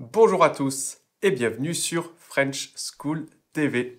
Bonjour à tous et bienvenue sur French School TV.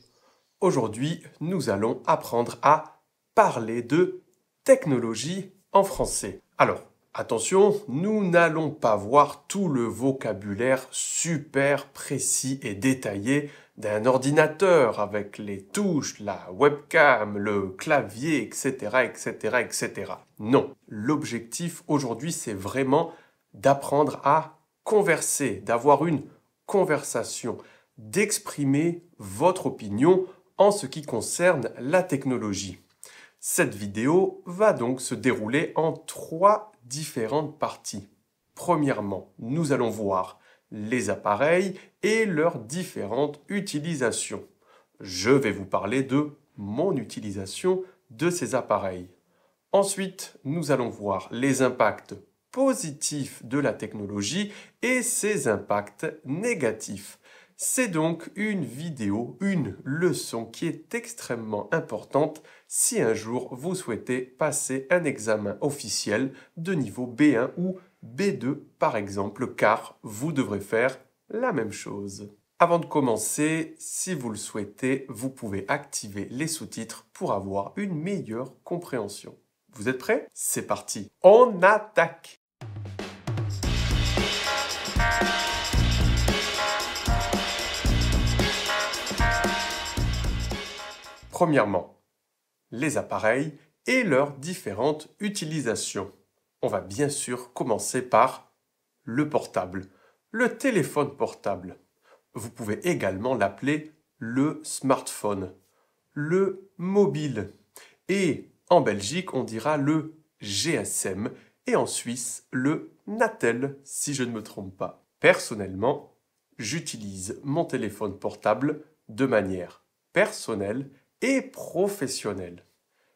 Aujourd'hui, nous allons apprendre à parler de technologie en français. Alors, attention, nous n'allons pas voir tout le vocabulaire super précis et détaillé d'un ordinateur avec les touches, la webcam, le clavier, etc., etc., etc. Non, l'objectif aujourd'hui, c'est vraiment d'apprendre à converser, d'avoir une conversation, d'exprimer votre opinion en ce qui concerne la technologie. Cette vidéo va donc se dérouler en trois différentes parties. Premièrement, nous allons voir les appareils et leurs différentes utilisations. Je vais vous parler de mon utilisation de ces appareils. Ensuite, nous allons voir les impacts positifs de la technologie et ses impacts négatifs. C'est donc une vidéo, une leçon qui est extrêmement importante si un jour vous souhaitez passer un examen officiel de niveau B1 ou B2 par exemple, car vous devrez faire la même chose. Avant de commencer, si vous le souhaitez, vous pouvez activer les sous-titres pour avoir une meilleure compréhension. Vous êtes prêts C'est parti On attaque Premièrement, les appareils et leurs différentes utilisations. On va bien sûr commencer par le portable, le téléphone portable. Vous pouvez également l'appeler le smartphone, le mobile. Et en Belgique, on dira le GSM et en Suisse, le Natel, si je ne me trompe pas. Personnellement, j'utilise mon téléphone portable de manière personnelle et professionnel.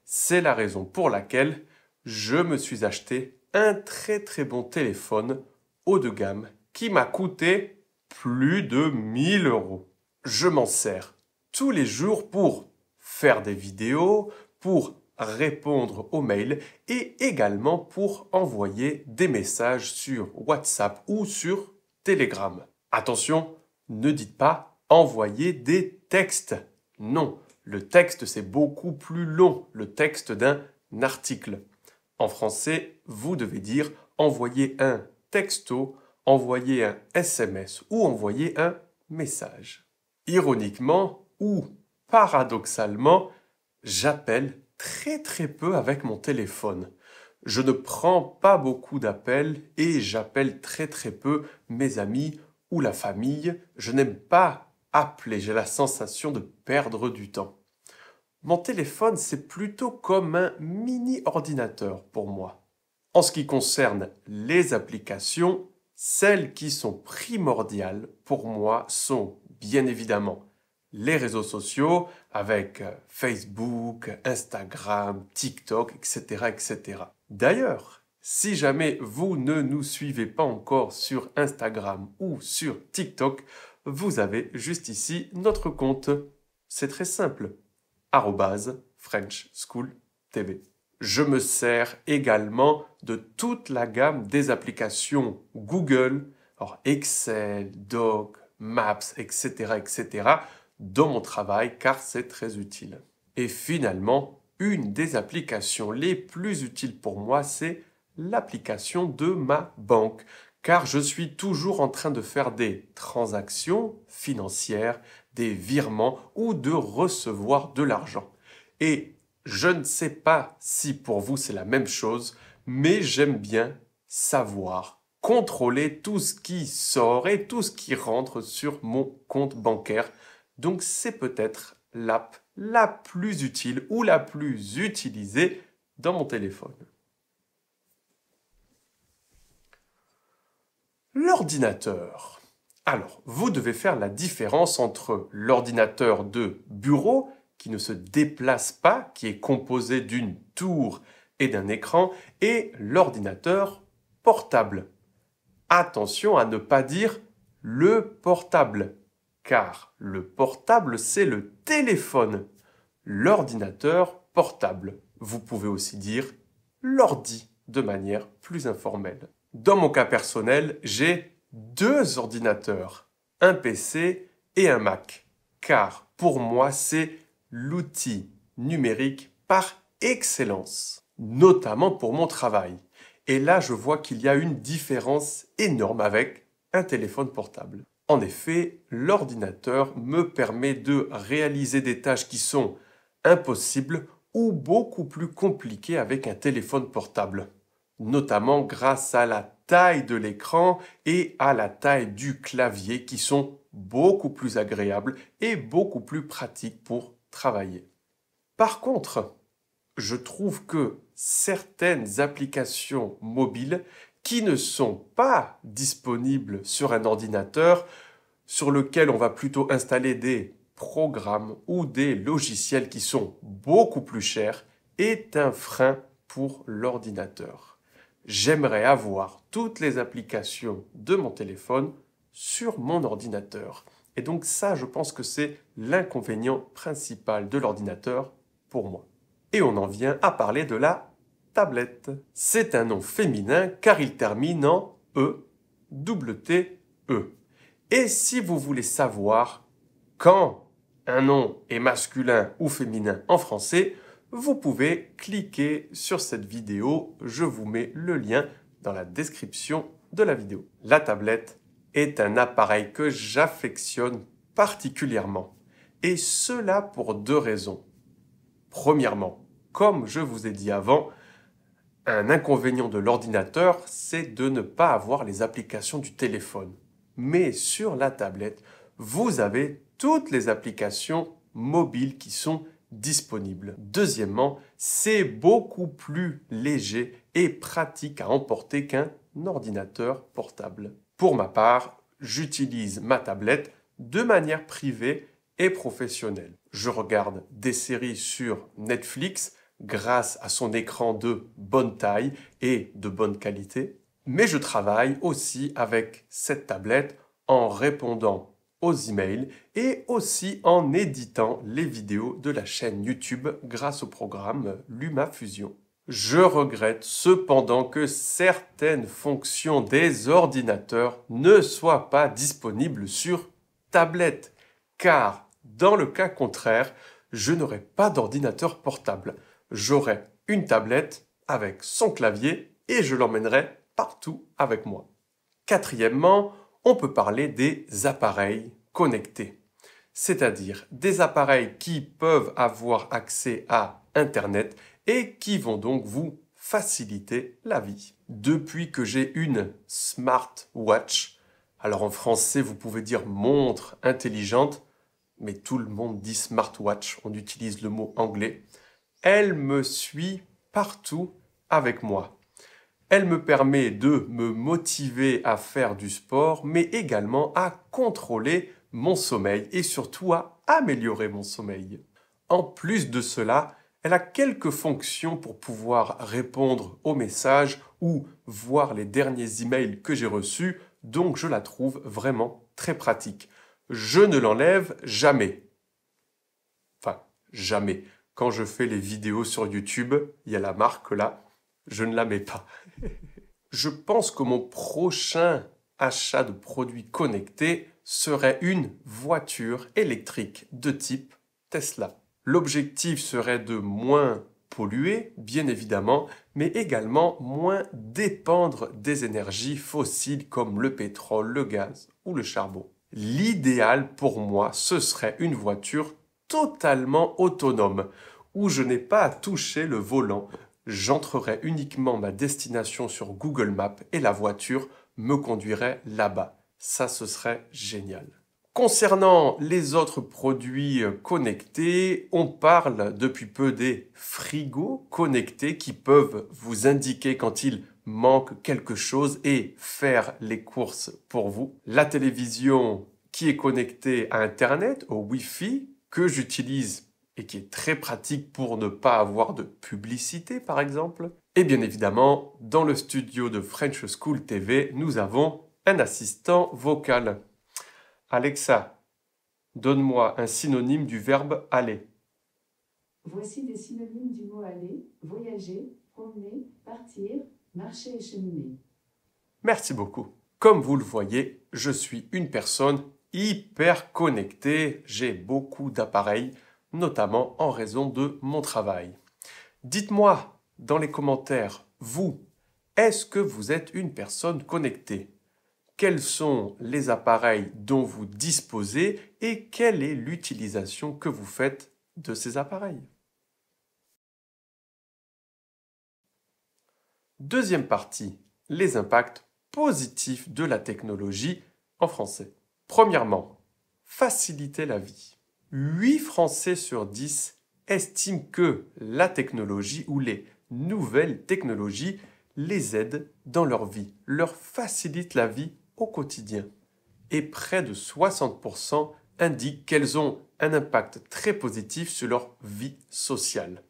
C'est la raison pour laquelle je me suis acheté un très très bon téléphone haut de gamme qui m'a coûté plus de 1000 euros. Je m'en sers tous les jours pour faire des vidéos, pour répondre aux mails et également pour envoyer des messages sur WhatsApp ou sur Telegram. Attention, ne dites pas envoyer des textes. Non, le texte, c'est beaucoup plus long, le texte d'un article. En français, vous devez dire envoyer un texto, envoyer un SMS ou envoyer un message. Ironiquement ou paradoxalement, j'appelle très très peu avec mon téléphone. Je ne prends pas beaucoup d'appels et j'appelle très très peu mes amis ou la famille. Je n'aime pas appelé, j'ai la sensation de perdre du temps. Mon téléphone, c'est plutôt comme un mini ordinateur pour moi. En ce qui concerne les applications, celles qui sont primordiales pour moi sont bien évidemment les réseaux sociaux avec euh, Facebook, Instagram, TikTok, etc. etc. D'ailleurs, si jamais vous ne nous suivez pas encore sur Instagram ou sur TikTok, vous avez juste ici notre compte. C'est très simple. French School TV. Je me sers également de toute la gamme des applications Google, Excel, Doc, Maps, etc., etc., dans mon travail car c'est très utile. Et finalement, une des applications les plus utiles pour moi, c'est l'application de ma banque car je suis toujours en train de faire des transactions financières, des virements ou de recevoir de l'argent. Et je ne sais pas si pour vous c'est la même chose, mais j'aime bien savoir contrôler tout ce qui sort et tout ce qui rentre sur mon compte bancaire. Donc c'est peut-être l'app la plus utile ou la plus utilisée dans mon téléphone. L'ordinateur. Alors, vous devez faire la différence entre l'ordinateur de bureau, qui ne se déplace pas, qui est composé d'une tour et d'un écran, et l'ordinateur portable. Attention à ne pas dire le portable, car le portable, c'est le téléphone. L'ordinateur portable. Vous pouvez aussi dire l'ordi de manière plus informelle. Dans mon cas personnel, j'ai deux ordinateurs, un PC et un Mac, car pour moi c'est l'outil numérique par excellence, notamment pour mon travail. Et là, je vois qu'il y a une différence énorme avec un téléphone portable. En effet, l'ordinateur me permet de réaliser des tâches qui sont impossibles ou beaucoup plus compliquées avec un téléphone portable notamment grâce à la taille de l'écran et à la taille du clavier qui sont beaucoup plus agréables et beaucoup plus pratiques pour travailler. Par contre, je trouve que certaines applications mobiles qui ne sont pas disponibles sur un ordinateur sur lequel on va plutôt installer des programmes ou des logiciels qui sont beaucoup plus chers est un frein pour l'ordinateur j'aimerais avoir toutes les applications de mon téléphone sur mon ordinateur. Et donc ça, je pense que c'est l'inconvénient principal de l'ordinateur pour moi. Et on en vient à parler de la tablette. C'est un nom féminin car il termine en E, T, E. Et si vous voulez savoir quand un nom est masculin ou féminin en français, vous pouvez cliquer sur cette vidéo. Je vous mets le lien dans la description de la vidéo. La tablette est un appareil que j'affectionne particulièrement. Et cela pour deux raisons. Premièrement, comme je vous ai dit avant, un inconvénient de l'ordinateur, c'est de ne pas avoir les applications du téléphone. Mais sur la tablette, vous avez toutes les applications mobiles qui sont disponible. Deuxièmement, c'est beaucoup plus léger et pratique à emporter qu'un ordinateur portable. Pour ma part, j'utilise ma tablette de manière privée et professionnelle. Je regarde des séries sur Netflix grâce à son écran de bonne taille et de bonne qualité, mais je travaille aussi avec cette tablette en répondant aux emails et aussi en éditant les vidéos de la chaîne YouTube grâce au programme LumaFusion. Je regrette cependant que certaines fonctions des ordinateurs ne soient pas disponibles sur tablette, car dans le cas contraire, je n'aurais pas d'ordinateur portable. J'aurais une tablette avec son clavier et je l'emmènerai partout avec moi. Quatrièmement, on peut parler des appareils connectés, c'est-à-dire des appareils qui peuvent avoir accès à Internet et qui vont donc vous faciliter la vie. Depuis que j'ai une smartwatch, alors en français vous pouvez dire montre intelligente, mais tout le monde dit smartwatch, on utilise le mot anglais, elle me suit partout avec moi. Elle me permet de me motiver à faire du sport, mais également à contrôler mon sommeil et surtout à améliorer mon sommeil. En plus de cela, elle a quelques fonctions pour pouvoir répondre aux messages ou voir les derniers emails que j'ai reçus, donc je la trouve vraiment très pratique. Je ne l'enlève jamais. Enfin, jamais. Quand je fais les vidéos sur YouTube, il y a la marque là, je ne la mets pas. je pense que mon prochain achat de produits connectés serait une voiture électrique de type Tesla. L'objectif serait de moins polluer, bien évidemment, mais également moins dépendre des énergies fossiles comme le pétrole, le gaz ou le charbon. L'idéal pour moi, ce serait une voiture totalement autonome, où je n'ai pas à toucher le volant, j'entrerai uniquement ma destination sur Google Maps et la voiture me conduirait là-bas. Ça, ce serait génial. Concernant les autres produits connectés, on parle depuis peu des frigos connectés qui peuvent vous indiquer quand il manque quelque chose et faire les courses pour vous. La télévision qui est connectée à Internet, au Wi-Fi, que j'utilise et qui est très pratique pour ne pas avoir de publicité par exemple. Et bien évidemment, dans le studio de French School TV, nous avons un assistant vocal. Alexa, donne-moi un synonyme du verbe aller. Voici des synonymes du mot aller, voyager, promener, partir, marcher et cheminer. Merci beaucoup. Comme vous le voyez, je suis une personne hyper connectée, j'ai beaucoup d'appareils, notamment en raison de mon travail. Dites-moi dans les commentaires, vous, est-ce que vous êtes une personne connectée Quels sont les appareils dont vous disposez et quelle est l'utilisation que vous faites de ces appareils Deuxième partie, les impacts positifs de la technologie en français. Premièrement, faciliter la vie. 8 Français sur 10 estiment que la technologie ou les nouvelles technologies les aident dans leur vie, leur facilitent la vie au quotidien. Et près de 60% indiquent qu'elles ont un impact très positif sur leur vie sociale.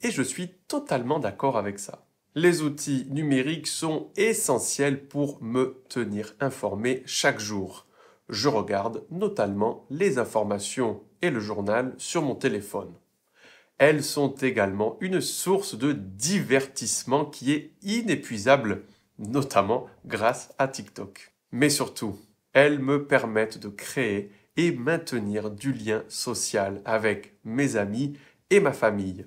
Et je suis totalement d'accord avec ça. Les outils numériques sont essentiels pour me tenir informé chaque jour. Je regarde notamment les informations et le journal sur mon téléphone. Elles sont également une source de divertissement qui est inépuisable, notamment grâce à TikTok. Mais surtout, elles me permettent de créer et maintenir du lien social avec mes amis et ma famille,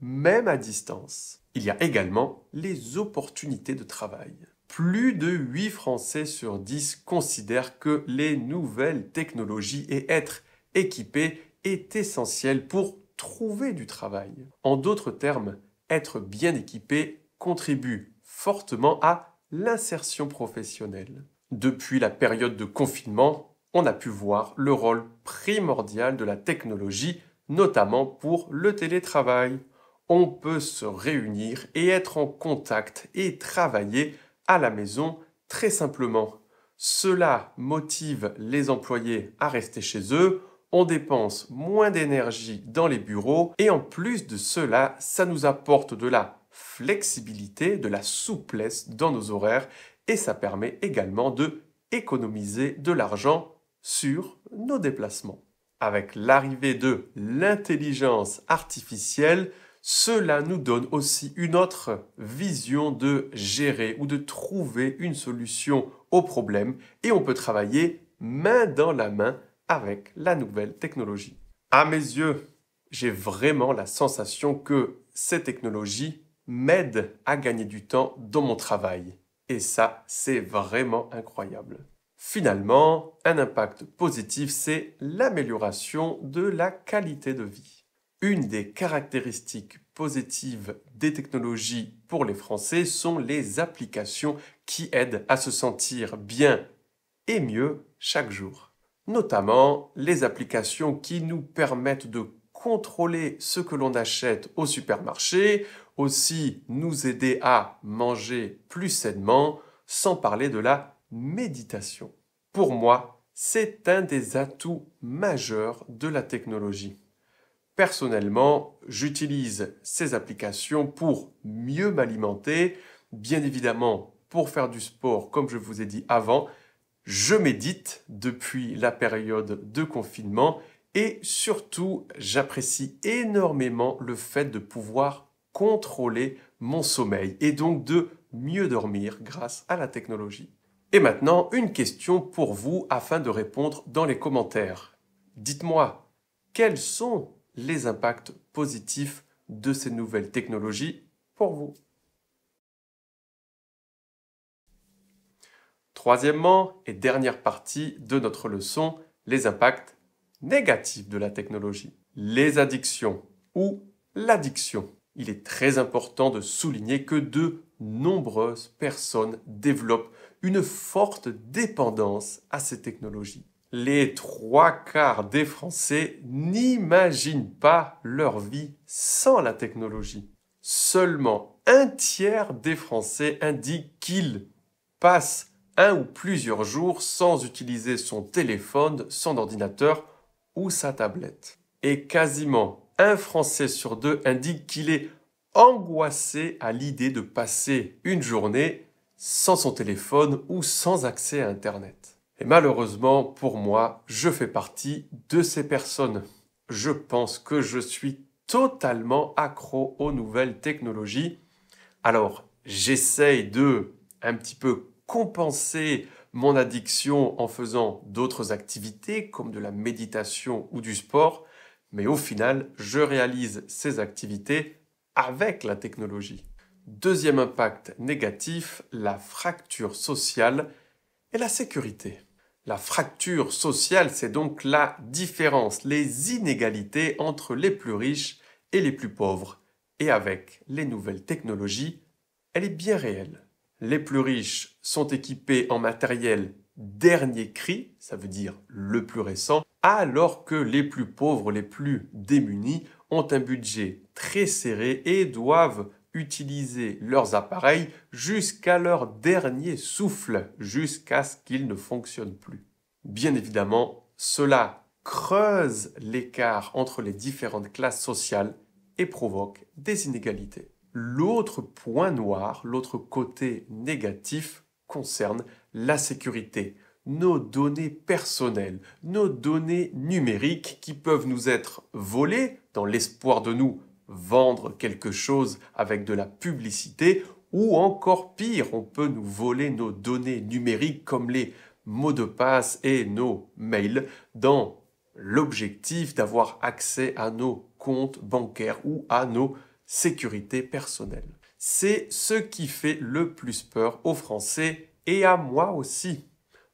même à distance. Il y a également les opportunités de travail plus de 8 Français sur 10 considèrent que les nouvelles technologies et être équipé est essentiel pour trouver du travail. En d'autres termes, être bien équipé contribue fortement à l'insertion professionnelle. Depuis la période de confinement, on a pu voir le rôle primordial de la technologie, notamment pour le télétravail. On peut se réunir et être en contact et travailler à la maison très simplement. Cela motive les employés à rester chez eux, on dépense moins d'énergie dans les bureaux et en plus de cela, ça nous apporte de la flexibilité, de la souplesse dans nos horaires et ça permet également de économiser de l'argent sur nos déplacements. Avec l'arrivée de l'intelligence artificielle, cela nous donne aussi une autre vision de gérer ou de trouver une solution au problème et on peut travailler main dans la main avec la nouvelle technologie. À mes yeux, j'ai vraiment la sensation que ces technologies m'aident à gagner du temps dans mon travail. Et ça, c'est vraiment incroyable. Finalement, un impact positif, c'est l'amélioration de la qualité de vie. Une des caractéristiques positives des technologies pour les Français sont les applications qui aident à se sentir bien et mieux chaque jour. Notamment les applications qui nous permettent de contrôler ce que l'on achète au supermarché, aussi nous aider à manger plus sainement, sans parler de la méditation. Pour moi, c'est un des atouts majeurs de la technologie. Personnellement, j'utilise ces applications pour mieux m'alimenter, bien évidemment pour faire du sport comme je vous ai dit avant. Je médite depuis la période de confinement et surtout j'apprécie énormément le fait de pouvoir contrôler mon sommeil et donc de mieux dormir grâce à la technologie. Et maintenant, une question pour vous afin de répondre dans les commentaires. Dites-moi, quelles sont les impacts positifs de ces nouvelles technologies pour vous. Troisièmement et dernière partie de notre leçon, les impacts négatifs de la technologie. Les addictions ou l'addiction. Il est très important de souligner que de nombreuses personnes développent une forte dépendance à ces technologies les trois quarts des Français n'imaginent pas leur vie sans la technologie. Seulement un tiers des Français indiquent qu'ils passent un ou plusieurs jours sans utiliser son téléphone, son ordinateur ou sa tablette. Et quasiment un Français sur deux indique qu'il est angoissé à l'idée de passer une journée sans son téléphone ou sans accès à Internet. Et malheureusement, pour moi, je fais partie de ces personnes. Je pense que je suis totalement accro aux nouvelles technologies. Alors, j'essaye de un petit peu compenser mon addiction en faisant d'autres activités comme de la méditation ou du sport, mais au final, je réalise ces activités avec la technologie. Deuxième impact négatif, la fracture sociale et la sécurité. La fracture sociale, c'est donc la différence, les inégalités entre les plus riches et les plus pauvres. Et avec les nouvelles technologies, elle est bien réelle. Les plus riches sont équipés en matériel dernier cri, ça veut dire le plus récent, alors que les plus pauvres, les plus démunis, ont un budget très serré et doivent utiliser leurs appareils jusqu'à leur dernier souffle, jusqu'à ce qu'ils ne fonctionnent plus. Bien évidemment, cela creuse l'écart entre les différentes classes sociales et provoque des inégalités. L'autre point noir, l'autre côté négatif concerne la sécurité, nos données personnelles, nos données numériques qui peuvent nous être volées dans l'espoir de nous vendre quelque chose avec de la publicité ou encore pire, on peut nous voler nos données numériques comme les mots de passe et nos mails dans l'objectif d'avoir accès à nos comptes bancaires ou à nos sécurités personnelles. C'est ce qui fait le plus peur aux Français et à moi aussi.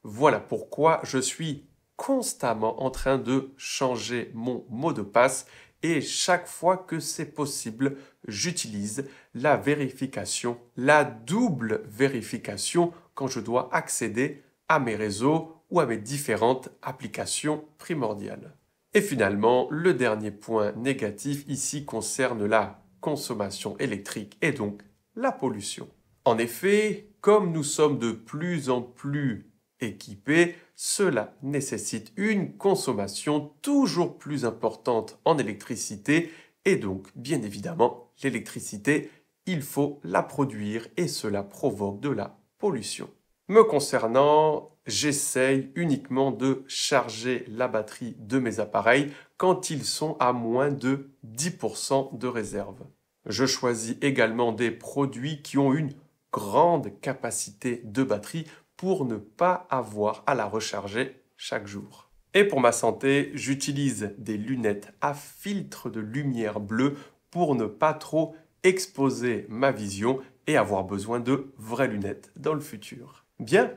Voilà pourquoi je suis constamment en train de changer mon mot de passe et chaque fois que c'est possible, j'utilise la vérification, la double vérification quand je dois accéder à mes réseaux ou à mes différentes applications primordiales. Et finalement, le dernier point négatif ici concerne la consommation électrique et donc la pollution. En effet, comme nous sommes de plus en plus équipé, cela nécessite une consommation toujours plus importante en électricité et donc bien évidemment l'électricité, il faut la produire et cela provoque de la pollution. Me concernant, j'essaye uniquement de charger la batterie de mes appareils quand ils sont à moins de 10% de réserve. Je choisis également des produits qui ont une grande capacité de batterie pour ne pas avoir à la recharger chaque jour. Et pour ma santé, j'utilise des lunettes à filtre de lumière bleue pour ne pas trop exposer ma vision et avoir besoin de vraies lunettes dans le futur. Bien.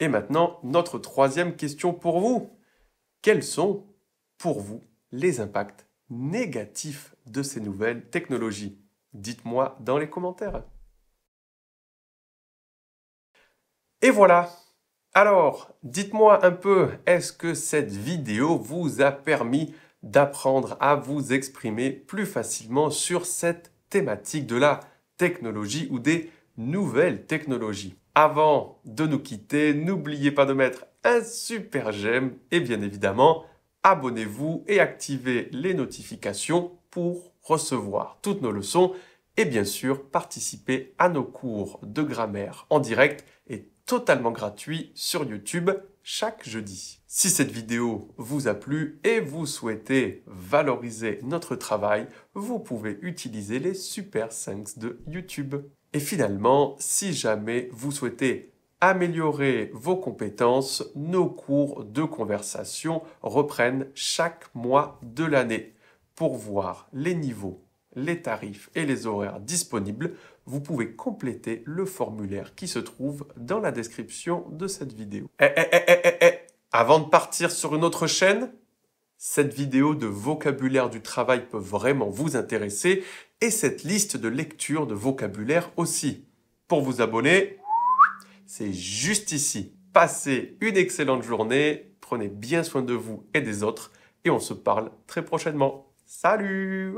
Et maintenant, notre troisième question pour vous. Quels sont, pour vous, les impacts négatifs de ces nouvelles technologies Dites-moi dans les commentaires. Et voilà Alors, dites-moi un peu, est-ce que cette vidéo vous a permis d'apprendre à vous exprimer plus facilement sur cette thématique de la technologie ou des nouvelles technologies Avant de nous quitter, n'oubliez pas de mettre un super j'aime et bien évidemment, abonnez-vous et activez les notifications pour recevoir toutes nos leçons et bien sûr participer à nos cours de grammaire en direct et totalement gratuit sur YouTube chaque jeudi. Si cette vidéo vous a plu et vous souhaitez valoriser notre travail, vous pouvez utiliser les Super 5 de YouTube. Et finalement, si jamais vous souhaitez améliorer vos compétences, nos cours de conversation reprennent chaque mois de l'année. Pour voir les niveaux, les tarifs et les horaires disponibles, vous pouvez compléter le formulaire qui se trouve dans la description de cette vidéo. Eh, eh, eh, avant de partir sur une autre chaîne, cette vidéo de vocabulaire du travail peut vraiment vous intéresser et cette liste de lecture de vocabulaire aussi. Pour vous abonner, c'est juste ici. Passez une excellente journée, prenez bien soin de vous et des autres et on se parle très prochainement. Salut